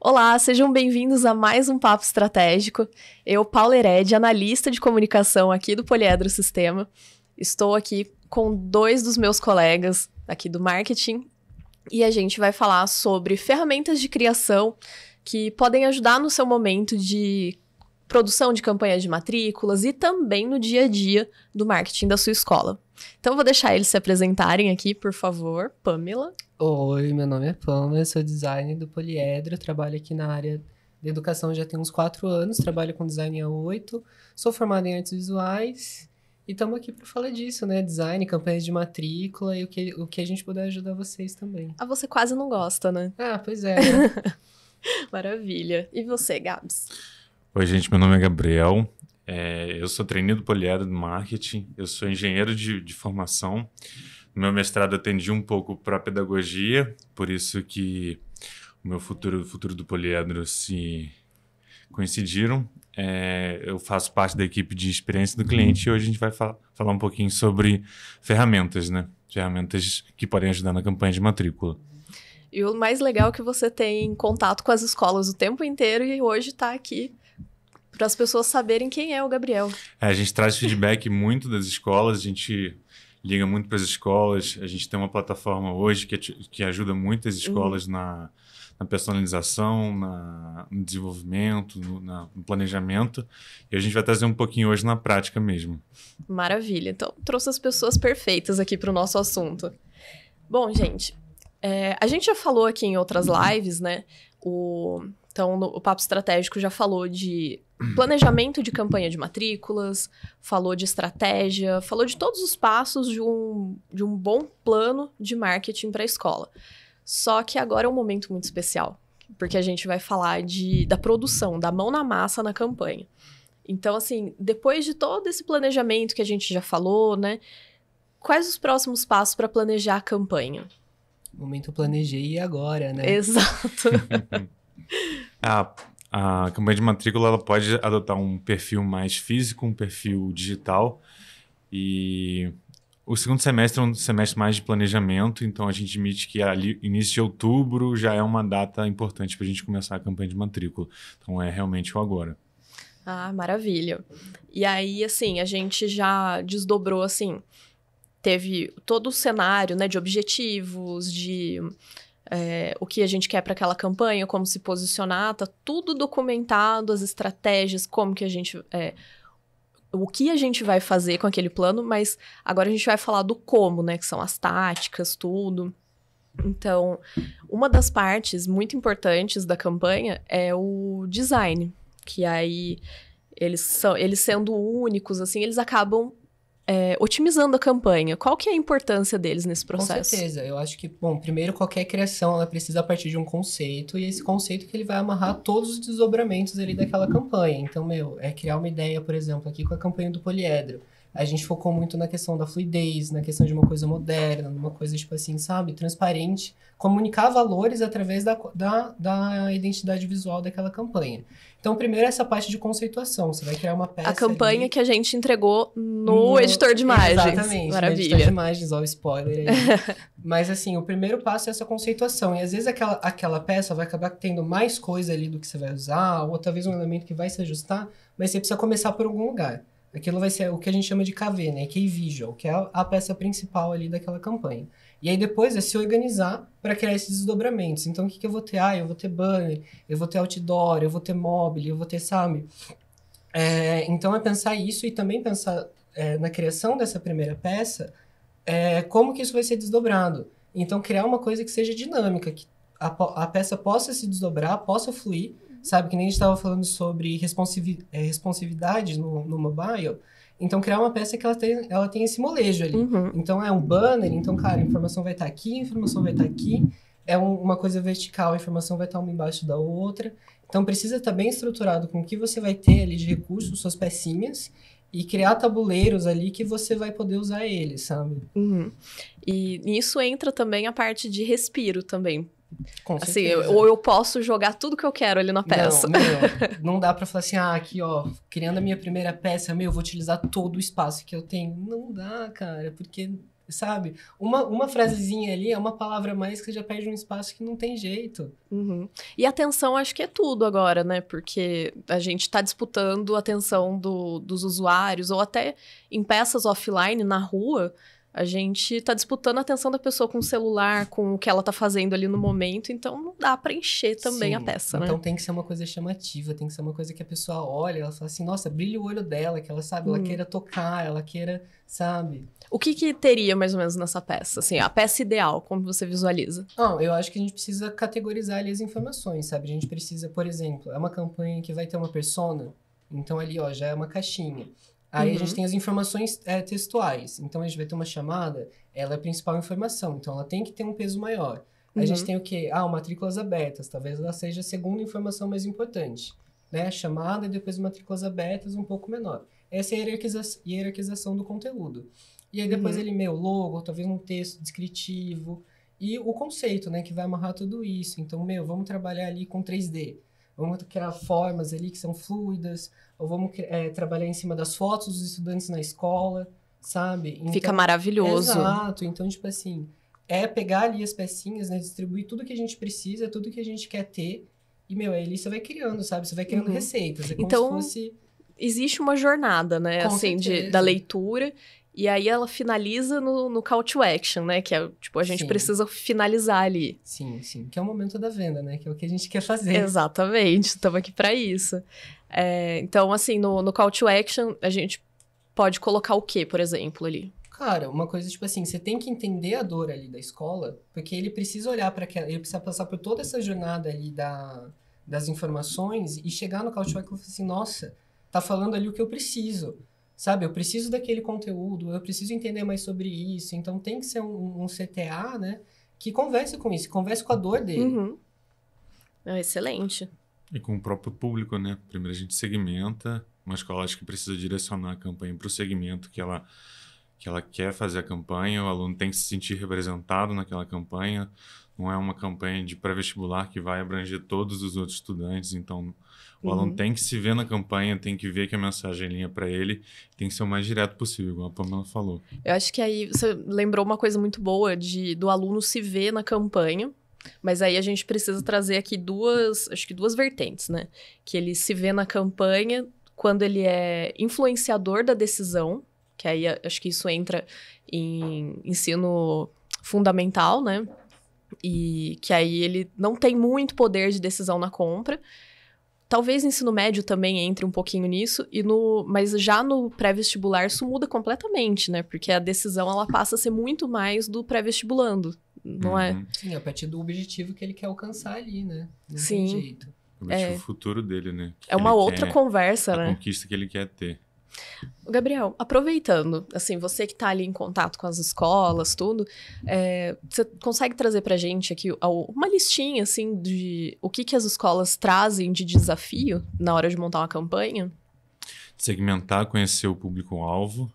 Olá, sejam bem-vindos a mais um Papo Estratégico. Eu, Paula Hered, analista de comunicação aqui do Poliedro Sistema. Estou aqui com dois dos meus colegas aqui do marketing e a gente vai falar sobre ferramentas de criação que podem ajudar no seu momento de produção de campanhas de matrículas e também no dia a dia do marketing da sua escola. Então vou deixar eles se apresentarem aqui, por favor. Pamela. Oi, meu nome é Pamela, sou designer do Poliedro, trabalho aqui na área de educação já tem uns quatro anos, trabalho com design há oito, sou formada em artes visuais e estamos aqui para falar disso, né? Design, campanhas de matrícula e o que, o que a gente puder ajudar vocês também. Ah, você quase não gosta, né? Ah, pois é. Né? Maravilha. E você, Gabs? Oi, gente, meu nome é Gabriel, é, eu sou treinado poliedro do marketing, eu sou engenheiro de, de formação. No meu mestrado atendi um pouco para pedagogia, por isso que o meu futuro, o futuro do poliedro se coincidiram. É, eu faço parte da equipe de experiência do cliente e hoje a gente vai fal falar um pouquinho sobre ferramentas, né? Ferramentas que podem ajudar na campanha de matrícula. E o mais legal é que você tem contato com as escolas o tempo inteiro e hoje está aqui para as pessoas saberem quem é o Gabriel. É, a gente traz feedback muito das escolas, a gente liga muito para as escolas, a gente tem uma plataforma hoje que, que ajuda as escolas uhum. na, na, personalização, na, no desenvolvimento, no, na, no, planejamento, e a gente vai trazer um pouquinho hoje na prática mesmo. Maravilha, então trouxe as pessoas perfeitas aqui para o nosso assunto. Bom, gente, é, a gente já falou aqui em outras lives, né? O, então, no, o Papo Estratégico já falou de uhum. planejamento de campanha de matrículas, falou de estratégia, falou de todos os passos de um, de um bom plano de marketing para a escola. Só que agora é um momento muito especial, porque a gente vai falar de, da produção, da mão na massa na campanha. Então, assim, depois de todo esse planejamento que a gente já falou, né? Quais os próximos passos para planejar a campanha? momento eu planejei e agora, né? Exato. a, a campanha de matrícula ela pode adotar um perfil mais físico, um perfil digital. E o segundo semestre é um semestre mais de planejamento, então a gente admite que ali, início de outubro já é uma data importante para a gente começar a campanha de matrícula. Então é realmente o agora. Ah, maravilha. E aí, assim, a gente já desdobrou, assim, teve todo o cenário, né, de objetivos, de é, o que a gente quer para aquela campanha, como se posicionar, tá tudo documentado, as estratégias, como que a gente. É, o que a gente vai fazer com aquele plano, mas agora a gente vai falar do como, né? Que são as táticas, tudo. Então, uma das partes muito importantes da campanha é o design, que aí eles são, eles sendo únicos assim, eles acabam é, otimizando a campanha. Qual que é a importância deles nesse processo? Com certeza. Eu acho que, bom, primeiro qualquer criação ela precisa partir de um conceito e esse conceito que ele vai amarrar todos os desdobramentos ali daquela campanha. Então, meu, é criar uma ideia, por exemplo, aqui com a campanha do poliedro. A gente focou muito na questão da fluidez, na questão de uma coisa moderna, uma coisa, tipo assim, sabe, transparente, comunicar valores através da, da, da identidade visual daquela campanha. Então, primeiro, é essa parte de conceituação. Você vai criar uma peça. A campanha ali... que a gente entregou no, no... editor de imagens. Exatamente. Maravilha. editor de imagens, ó, o spoiler aí. Mas, assim, o primeiro passo é essa conceituação. E às vezes aquela, aquela peça vai acabar tendo mais coisa ali do que você vai usar, ou talvez um elemento que vai se ajustar, mas você precisa começar por algum lugar aquilo vai ser o que a gente chama de KV, né? Key Visual, que é a, peça principal ali daquela campanha. E aí depois é se organizar para criar esses desdobramentos. Então, o que, que eu vou ter? Ah, eu vou ter banner, eu vou ter outdoor, eu vou ter mobile, eu vou ter, sabe? É, então, é pensar isso e também pensar é, na criação dessa primeira peça, é, como que isso vai ser desdobrado. Então, criar uma coisa que seja dinâmica, que a, a peça possa se desdobrar, possa fluir, Sabe, que nem a gente estava falando sobre responsivi é, responsividade no, no mobile. Então, criar uma peça que ela tem, ela tem esse molejo ali. Uhum. Então, é um banner, então, cara, a informação vai estar tá aqui, a informação vai estar tá aqui. É um, uma coisa vertical, a informação vai estar tá uma embaixo da outra. Então, precisa estar tá bem estruturado com o que você vai ter ali de recursos, suas pecinhas, e criar tabuleiros ali que você vai poder usar eles, sabe? Uhum. E nisso entra também a parte de respiro também, assim, eu, ou eu posso jogar tudo que eu quero ali na peça. Não, não dá pra falar assim, ah, aqui, ó, criando a minha primeira peça, meu, eu vou utilizar todo o espaço que eu tenho. Não dá, cara, porque, sabe? Uma, uma frasezinha ali é uma palavra mais que já perde um espaço que não tem jeito. Uhum. E atenção, acho que é tudo agora, né? Porque a gente tá disputando a atenção do, dos usuários, ou até em peças offline, na rua a gente tá disputando a atenção da pessoa com o celular, com o que ela tá fazendo ali no momento, então não dá para encher também Sim, a peça, então né? Então tem que ser uma coisa chamativa, tem que ser uma coisa que a pessoa olha, ela fala assim, nossa, brilha o olho dela, que ela sabe, hum. ela queira tocar, ela queira, sabe? O que, que teria mais ou menos nessa peça? Assim, a peça ideal, como você visualiza? Não, eu acho que a gente precisa categorizar ali as informações, sabe? A gente precisa, por exemplo, é uma campanha que vai ter uma persona, então ali, ó, já é uma caixinha. Aí uhum. a gente uhum. tem as informações é, textuais. Então a gente vai ter uma chamada, ela é a principal informação, então ela tem que ter um peso maior. Uhum. A gente uhum. tem o quê? Ah, matrículas abertas, talvez ela seja a segunda informação mais importante. Né? A chamada e depois matrículas abertas um pouco menor. Essa é a hierarquiza hierarquização do conteúdo. E aí depois uhum. ele, meu, logo, talvez um texto descritivo. E o conceito, né, que vai amarrar tudo isso. Então, meu, vamos trabalhar ali com 3D vamos criar formas ali que são fluidas, ou vamos é, trabalhar em cima das fotos dos estudantes na escola, sabe? Então, Fica maravilhoso. Exato, então, tipo assim, é pegar ali as pecinhas, né, distribuir tudo que a gente precisa, tudo que a gente quer ter, e, meu, aí você vai criando, sabe? Você vai criando uhum. receitas, é então... Fosse... Existe uma jornada, né? Com assim, de, da leitura. E aí ela finaliza no, no call to action, né? Que é, tipo, a gente sim. precisa finalizar ali. Sim, sim. Que é o momento da venda, né? Que é o que a gente quer fazer. Exatamente. Estamos aqui para isso. É, então, assim, no, no call to action, a gente pode colocar o que, por exemplo, ali? Cara, uma coisa tipo assim, você tem que entender a dor ali da escola, porque ele precisa olhar para aquela, ele precisa passar por toda essa jornada ali da, das informações e chegar no call to action e falar assim, nossa, tá falando ali o que eu preciso sabe? Eu preciso daquele conteúdo, eu preciso entender mais sobre isso. Então tem que ser um, um CTA, né? Que converse com isso, converse com a dor dele. Uhum. É excelente. E com o próprio público, né? Primeiro a gente segmenta, uma escola acho que precisa direcionar a campanha para o segmento que ela que ela quer fazer a campanha, o aluno tem que se sentir representado naquela campanha não é uma campanha de pré-vestibular que vai abranger todos os outros estudantes, então o uhum. aluno tem que se ver na campanha, tem que ver que a mensagem é linha para ele, tem que ser o mais direto possível, igual a Pamela falou. Eu acho que aí você lembrou uma coisa muito boa de do aluno se ver na campanha, mas aí a gente precisa trazer aqui duas, acho que duas vertentes, né? Que ele se vê na campanha quando ele é influenciador da decisão, que aí acho que isso entra em ensino fundamental, né? E que aí ele não tem muito poder de decisão na compra. Talvez ensino médio também entre um pouquinho nisso, e no, mas já no pré-vestibular isso muda completamente, né? Porque a decisão ela passa a ser muito mais do pré-vestibulando, não é? uhum. é? Sim, a partir do objetivo que ele quer alcançar ali, né? Não Sim. O objetivo é. futuro dele, né? É que é uma outra conversa, né? A conquista que ele quer ter. Gabriel, aproveitando, assim, você que está ali em contato com as escolas, tudo, é, você consegue trazer para gente aqui uma listinha, assim, de o que, que as escolas trazem de desafio na hora de montar uma campanha? Segmentar, conhecer o público-alvo,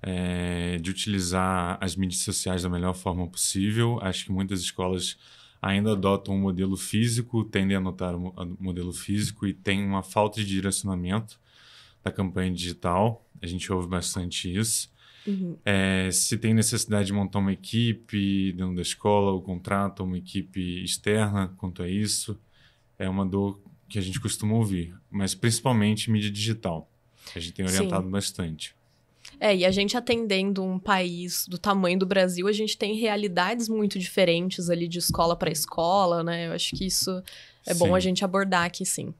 é, de utilizar as mídias sociais da melhor forma possível. Acho que muitas escolas ainda adotam um modelo físico, tendem a adotar o um modelo físico e tem uma falta de direcionamento da campanha digital. A gente ouve bastante isso. Uhum. É, se tem necessidade de montar uma equipe dentro da escola ou contrato, uma equipe externa quanto a isso, é uma dor que a gente costuma ouvir, mas principalmente mídia digital. A gente tem orientado Sim. bastante. É, e a gente atendendo um país do tamanho do Brasil, a gente tem realidades muito diferentes ali de escola para escola, né? Eu acho que isso é sim. bom a gente abordar aqui, sim.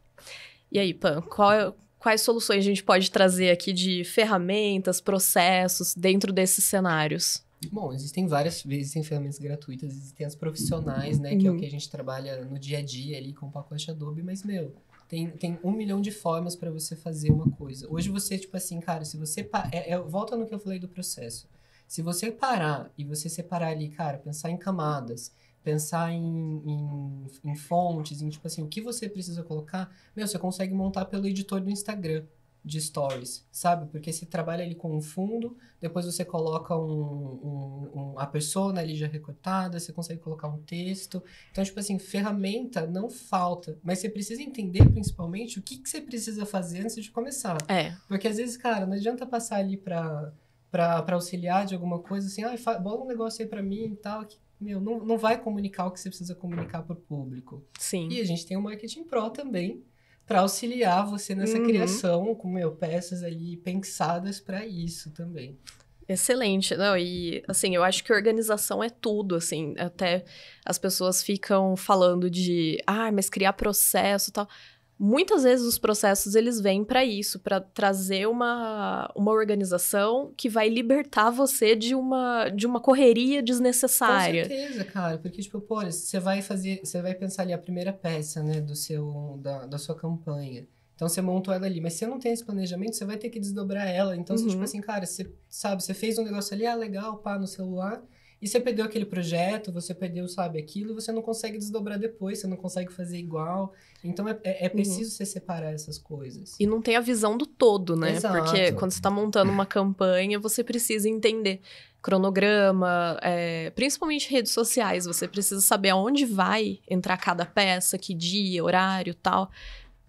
E aí, Pan, qual, é quais soluções a gente pode trazer aqui de ferramentas, processos dentro desses cenários? Bom, existem várias existem ferramentas gratuitas, existem as profissionais, né? Uhum. Que é o uhum. que a gente trabalha no dia a dia ali com o pacote Adobe, mas, meu, tem, tem um milhão de formas para você fazer uma coisa. Hoje você, tipo assim, cara, se você. É, é, volta no que eu falei do processo. Se você parar e você separar ali, cara, pensar em camadas pensar em, em, em, fontes, em tipo assim, o que você precisa colocar, meu, você consegue montar pelo editor do Instagram de stories, sabe? Porque você trabalha ali com um fundo, depois você coloca um, um, um, a persona ali já recortada, você consegue colocar um texto. Então, tipo assim, ferramenta não falta, mas você precisa entender principalmente o que, que você precisa fazer antes de começar. É. Porque às vezes, cara, não adianta passar ali para para auxiliar de alguma coisa, assim, ah, bola um negócio aí para mim e tal, que meu, não, não vai comunicar o que você precisa comunicar para o público. Sim. E a gente tem o Marketing Pro também, para auxiliar você nessa uhum. criação, com meu, peças ali pensadas para isso também. Excelente, não, e assim, eu acho que organização é tudo, assim, até as pessoas ficam falando de, ah, mas criar processo e tal. Muitas vezes os processos eles vêm para isso, para trazer uma, uma organização que vai libertar você de uma de uma correria desnecessária. Com certeza, cara, porque tipo, pô, você vai fazer, você vai pensar ali a primeira peça, né, do seu da, da sua campanha. Então você montou ela ali, mas se você não tem esse planejamento, você vai ter que desdobrar ela. Então, uhum. você, tipo assim, cara, você sabe, você fez um negócio ali, ah, legal, pá, no celular. E você perdeu aquele projeto, você perdeu, sabe, aquilo, e você não consegue desdobrar depois, você não consegue fazer igual. Então é, é, é uhum. preciso uhum. você separar essas coisas. E não tem a visão do todo, né? Exato. Porque quando você está montando uma campanha, você precisa entender cronograma, é, principalmente redes sociais, você precisa saber aonde vai entrar cada peça, que dia, horário tal.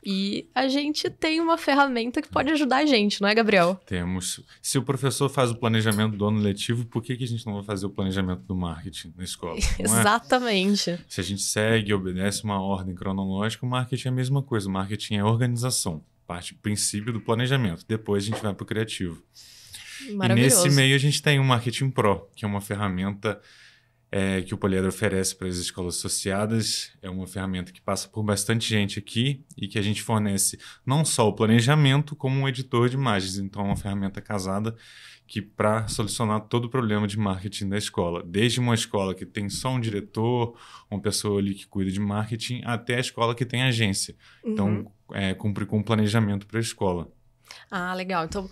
E a gente tem uma ferramenta que pode ajudar a gente, não é, Gabriel? Temos. Se o professor faz o planejamento do ano letivo, por que, que a gente não vai fazer o planejamento do marketing na escola? É? Exatamente. É? Se a gente segue, obedece uma ordem cronológica, o marketing é a mesma coisa. O marketing é organização, parte princípio do planejamento. Depois a gente vai para o criativo. E nesse meio a gente tem o Marketing Pro, que é uma ferramenta é, que o Poliedro oferece para as escolas associadas. É uma ferramenta que passa por bastante gente aqui e que a gente fornece não só o planejamento, como um editor de imagens. Então, é uma ferramenta casada que para solucionar todo o problema de marketing da escola, desde uma escola que tem só um diretor, uma pessoa ali que cuida de marketing, até a escola que tem agência. Então, uhum. é, cumpre com o um planejamento para a escola. Ah, legal. Então,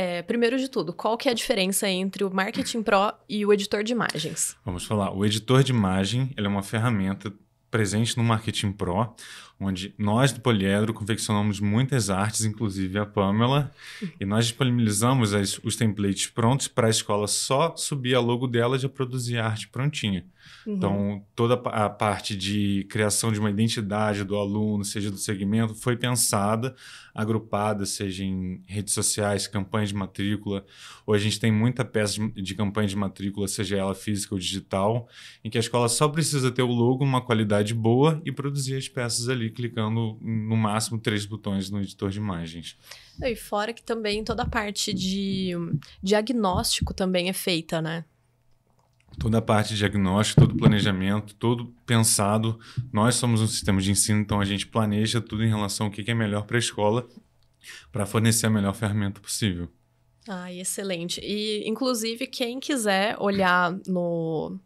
é, primeiro de tudo, qual que é a diferença entre o Marketing Pro e o editor de imagens? Vamos falar. O editor de imagem é uma ferramenta presente no Marketing Pro, onde nós do Poliedro confeccionamos muitas artes, inclusive a Pamela, e nós disponibilizamos as, os templates prontos para a escola só subir a logo dela e já produzir a arte prontinha. Uhum. Então, toda a parte de criação de uma identidade do aluno, seja do segmento, foi pensada, agrupada, seja em redes sociais, campanhas de matrícula. Hoje a gente tem muita peça de, de campanha de matrícula, seja ela física ou digital, em que a escola só precisa ter o logo, uma qualidade boa e produzir as peças ali clicando no máximo três botões no editor de imagens. E fora que também toda a parte de diagnóstico também é feita, né? Toda a parte de diagnóstico, todo planejamento, todo pensado. Nós somos um sistema de ensino, então a gente planeja tudo em relação ao que é melhor para a escola para fornecer a melhor ferramenta possível. Ah, excelente. E, inclusive, quem quiser olhar no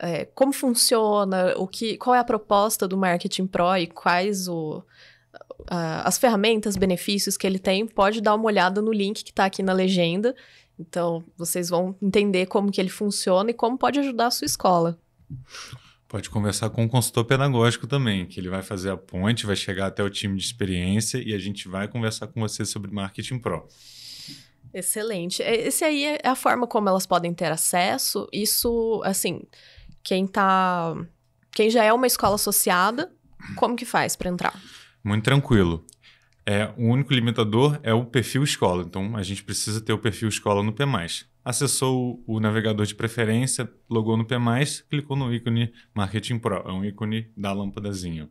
é, como funciona, o que, qual é a proposta do marketing pro e quais o, a, as ferramentas, benefícios que ele tem, pode dar uma olhada no link que está aqui na legenda. Então, vocês vão entender como que ele funciona e como pode ajudar a sua escola. Pode conversar com o consultor pedagógico também, que ele vai fazer a ponte, vai chegar até o time de experiência e a gente vai conversar com você sobre marketing pro. Excelente. É, esse aí é a forma como elas podem ter acesso. Isso, assim, quem tá. Quem já é uma escola associada, como que faz para entrar? Muito tranquilo. É, o único limitador é o perfil escola. Então, a gente precisa ter o perfil escola no P+. Acessou o, o navegador de preferência, logou no P+, clicou no ícone Marketing Pro. É um ícone da lâmpadazinha.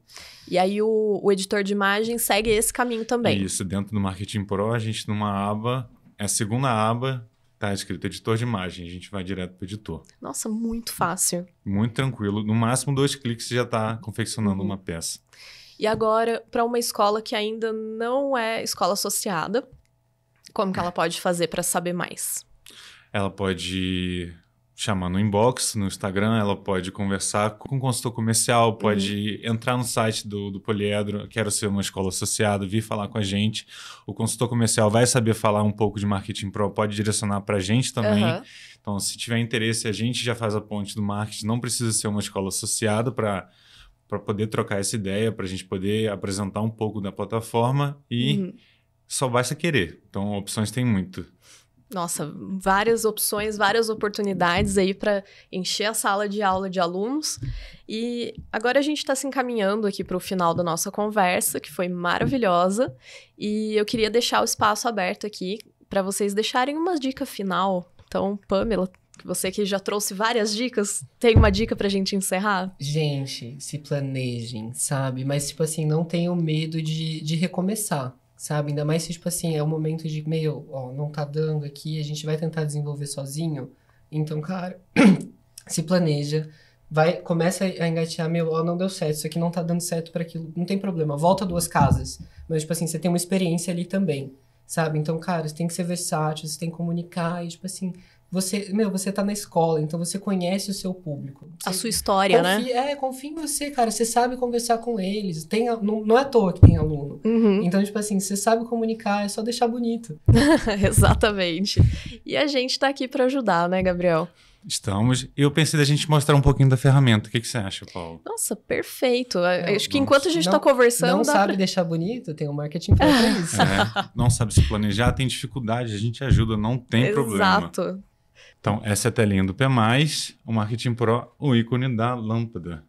E aí, o, o editor de imagem segue esse caminho também. Isso. Dentro do Marketing Pro, a gente, numa aba, é a segunda aba Tá escrito editor de imagem, a gente vai direto para editor. Nossa, muito fácil. Muito tranquilo. No máximo dois cliques você já está uhum. confeccionando uhum. uma peça. E agora, para uma escola que ainda não é escola associada, como que ela pode fazer para saber mais? Ela pode chamar no inbox, no Instagram, ela pode conversar com o consultor comercial, pode uhum. entrar no site do, do Poliedro, quero ser uma escola associada, vir falar com a gente. O consultor comercial vai saber falar um pouco de marketing pro, pode direcionar para a gente também. Uhum. Então, se tiver interesse, a gente já faz a ponte do marketing, não precisa ser uma escola associada para para poder trocar essa ideia, para a gente poder apresentar um pouco da plataforma e uhum. só basta querer. Então, opções tem muito nossa, várias opções, várias oportunidades aí para encher a sala de aula de alunos. E agora a gente está se encaminhando aqui para o final da nossa conversa, que foi maravilhosa. E eu queria deixar o espaço aberto aqui para vocês deixarem uma dica final. Então, Pamela, você que já trouxe várias dicas, tem uma dica a gente encerrar? Gente, se planejem, sabe? Mas, tipo assim, não tenham medo de, de recomeçar sabe? Ainda mais se, tipo assim, é o um momento de, meu, ó, não tá dando aqui, a gente vai tentar desenvolver sozinho. Então, cara, se planeja, vai, começa a engatear, meu, ó, não deu certo, isso aqui não tá dando certo para aquilo, não tem problema, volta duas casas. Mas, tipo assim, você tem uma experiência ali também, sabe? Então, cara, você tem que ser versátil, você tem que comunicar e, tipo assim, você, meu, você tá na escola, então você conhece o seu público. Você a sua história, confia, né? É, confia em você, cara. Você sabe conversar com eles. Tem, não, não é à toa que tem aluno. Uhum. Então, tipo assim, você sabe comunicar, é só deixar bonito. Exatamente. E a gente tá aqui para ajudar, né, Gabriel? Estamos. Eu pensei da gente mostrar um pouquinho da ferramenta. O que, que você acha, Paulo? Nossa, perfeito. Eu, acho que enquanto a gente está conversando. Não sabe pra... deixar bonito, tem um marketing para isso. É, não sabe se planejar, tem dificuldade, a gente ajuda, não tem Exato. problema. Exato. Então, essa é a telinha do P+, o Marketing Pro, o ícone da lâmpada.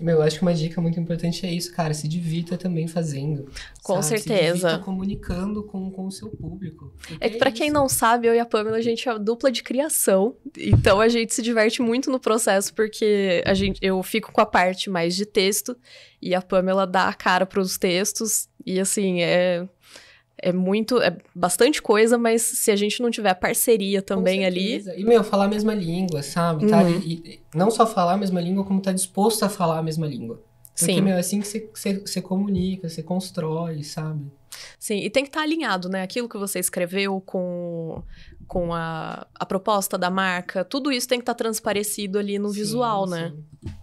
Meu, eu acho que uma dica muito importante é isso, cara. Se divirta também fazendo. Com sabe? certeza. Se divirta comunicando com, com o seu público. É que, é para quem não sabe, eu e a Pamela, a gente é dupla de criação. Então, a gente se diverte muito no processo, porque a gente, eu fico com a parte mais de texto e a Pamela dá a cara para os textos. E, assim, é é muito, é bastante coisa, mas se a gente não tiver parceria também ali. E, meu, falar a mesma língua, sabe? Tá uhum. Tá, e, não só falar a mesma língua, como tá disposto a falar a mesma língua. Porque, Sim. meu, é assim que você comunica, você constrói, sabe? Sim, e tem que estar tá alinhado, né? Aquilo que você escreveu com, com a, a proposta da marca, tudo isso tem que estar tá transparecido ali no sim, visual, né? sim. né?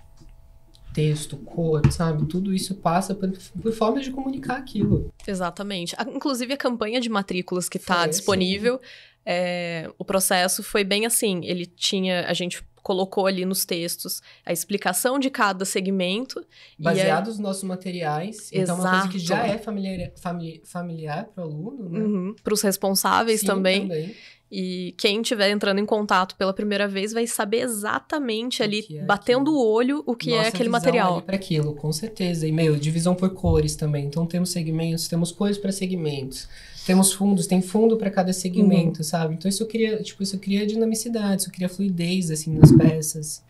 texto, cor, sabe? Tudo isso passa por, por formas de comunicar aquilo. Exatamente. Inclusive a campanha de matrículas que está disponível, é, o processo foi bem assim. Ele tinha, a gente colocou ali nos textos a explicação de cada segmento. Baseado nos nossos materiais. Exato. Então, é uma coisa que já é familiar, familiar, familiar para o aluno, né? Uhum. Para os responsáveis Sim, também. também. E quem estiver entrando em contato pela primeira vez vai saber exatamente ali, é batendo aquilo. o olho, o que é Nossa é aquele material. para aquilo, com certeza. E, meio divisão por cores também. Então, temos segmentos, temos cores para segmentos. Temos fundos, tem fundo para cada segmento, uhum. sabe? Então, isso cria, tipo, isso cria dinamicidade, isso cria fluidez, assim, nas peças.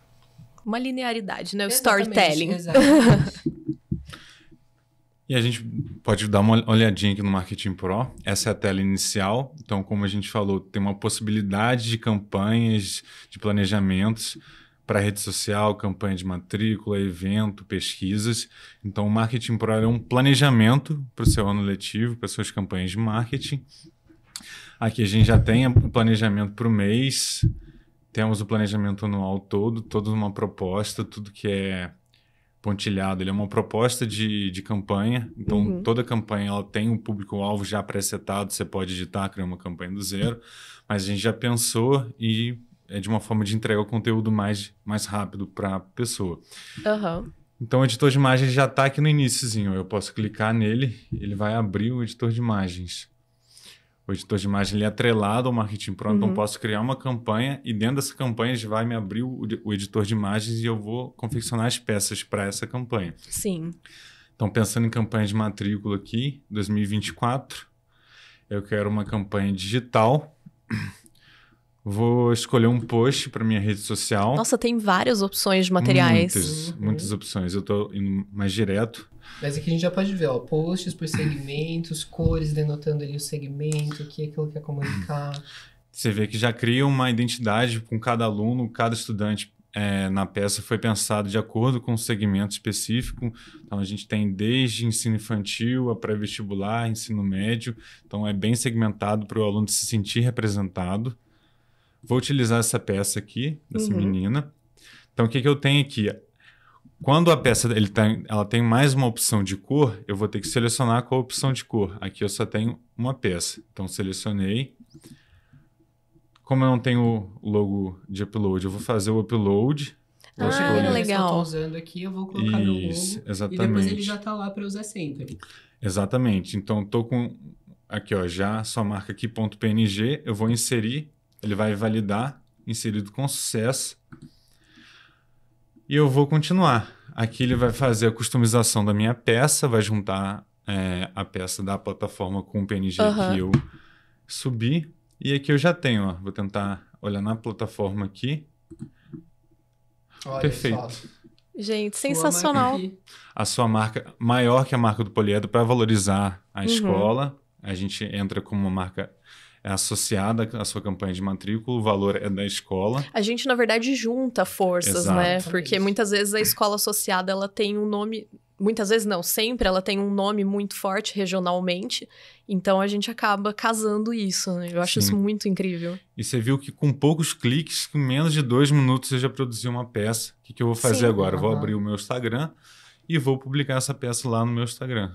Uma linearidade, né? O storytelling. Exatamente. E a gente pode dar uma olhadinha aqui no Marketing Pro. Essa é a tela inicial. Então, como a gente falou, tem uma possibilidade de campanhas, de planejamentos para rede social, campanha de matrícula, evento, pesquisas. Então, o Marketing Pro é um planejamento para o seu ano letivo, para suas campanhas de marketing. Aqui a gente já tem o planejamento para o mês, temos o planejamento anual todo, toda uma proposta, tudo que é pontilhado, ele é uma proposta de, de campanha, então uhum. toda campanha ela tem um público-alvo já pré-setado, você pode editar, criar uma campanha do zero, mas a gente já pensou e é de uma forma de entregar o conteúdo mais, mais rápido para a pessoa. Uhum. Então o editor de imagens já está aqui no iníciozinho, eu posso clicar nele, ele vai abrir o editor de imagens o editor de imagem ele é atrelado ao marketing pronto, uhum. então posso criar uma campanha e dentro dessa campanha já vai me abrir o, o editor de imagens e eu vou confeccionar as peças para essa campanha. Sim. Então, pensando em campanha de matrícula aqui, 2024, eu quero uma campanha digital Vou escolher um post para minha rede social. Nossa, tem várias opções de materiais. Muitas, uhum. muitas opções. Eu estou indo mais direto. Mas aqui a gente já pode ver, ó, posts por segmentos, cores denotando ali o segmento, o que é aquilo que quer é comunicar. Você vê que já cria uma identidade com cada aluno, cada estudante é, na peça foi pensado de acordo com um segmento específico. Então, a gente tem desde ensino infantil a pré-vestibular, ensino médio. Então, é bem segmentado para o aluno se sentir representado. Vou utilizar essa peça aqui, dessa uhum. menina. Então, o que, que eu tenho aqui? Quando a peça ele tem, tá, ela tem mais uma opção de cor, eu vou ter que selecionar qual opção de cor. Aqui eu só tenho uma peça. Então, selecionei. Como eu não tenho o logo de upload, eu vou fazer o upload. Então, ah, legal. Eu usando aqui, eu vou colocar Isso, no logo. Exatamente. E depois ele já está lá para usar sempre. Exatamente. Então, estou com... Aqui, ó, já só marca aqui ponto .png, eu vou inserir ele vai validar, inserido com sucesso. E eu vou continuar. Aqui ele vai fazer a customização da minha peça, vai juntar é, a peça da plataforma com o PNG uhum. que eu subi. E aqui eu já tenho, ó. Vou tentar olhar na plataforma aqui. Olha Perfeito. Só. Gente, sensacional. A sua marca, maior que a marca do Poliedro, para valorizar a uhum. escola. A gente entra como uma marca é associada à sua campanha de matrícula, o valor é da escola. A gente, na verdade, junta forças, né? Exato. né? Porque muitas vezes a escola associada ela tem um nome. Muitas vezes não, sempre ela tem um nome muito forte regionalmente, então a gente acaba casando isso, né? Eu acho Sim. isso muito incrível. E você viu que com poucos cliques, com menos de dois minutos, você já produziu uma peça. O que, que eu vou fazer Sim. agora? Uhum. Vou abrir o meu Instagram e vou publicar essa peça lá no meu Instagram.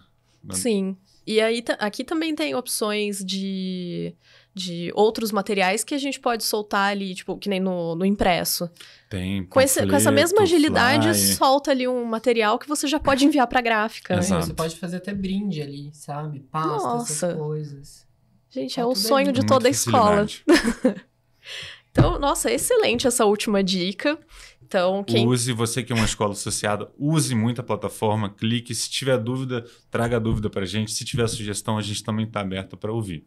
Sim. E aí, aqui também tem opções de, de outros materiais que a gente pode soltar ali, tipo, que nem no, no impresso. Tem. Com, esse, com essa mesma agilidade, fly. solta ali um material que você já pode enviar a gráfica. Né? Exato. Você pode fazer até brinde ali, sabe? Pasta, Nossa. essas coisas. Gente, é, é o sonho de toda Muito a escola. então, nossa, excelente essa última dica. Então, quem... Use, você que é uma escola associada, use muito a plataforma, clique. Se tiver dúvida, traga dúvida para a gente. Se tiver sugestão, a gente também está aberto para ouvir.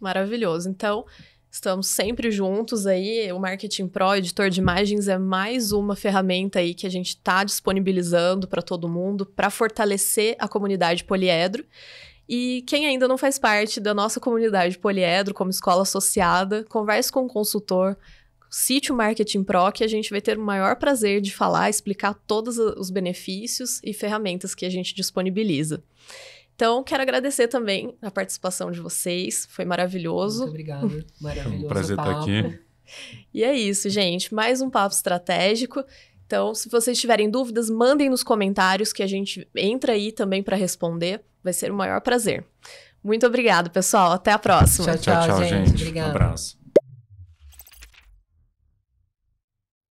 Maravilhoso. Então, estamos sempre juntos aí. O Marketing Pro, editor de imagens, é mais uma ferramenta aí que a gente está disponibilizando para todo mundo para fortalecer a comunidade poliedro. E quem ainda não faz parte da nossa comunidade Poliedro como escola associada, converse com o consultor, Cite o Marketing Pro que a gente vai ter o maior prazer de falar, explicar todos os benefícios e ferramentas que a gente disponibiliza. Então, quero agradecer também a participação de vocês, foi maravilhoso. Muito obrigado, maravilhoso. um prazer tá papo. estar aqui. E é isso, gente. Mais um papo estratégico. Então, se vocês tiverem dúvidas, mandem nos comentários que a gente entra aí também para responder. Vai ser o maior prazer. Muito obrigado, pessoal. Até a próxima. Tchau, tchau, tchau, tchau gente. gente. Obrigado. Um abraço.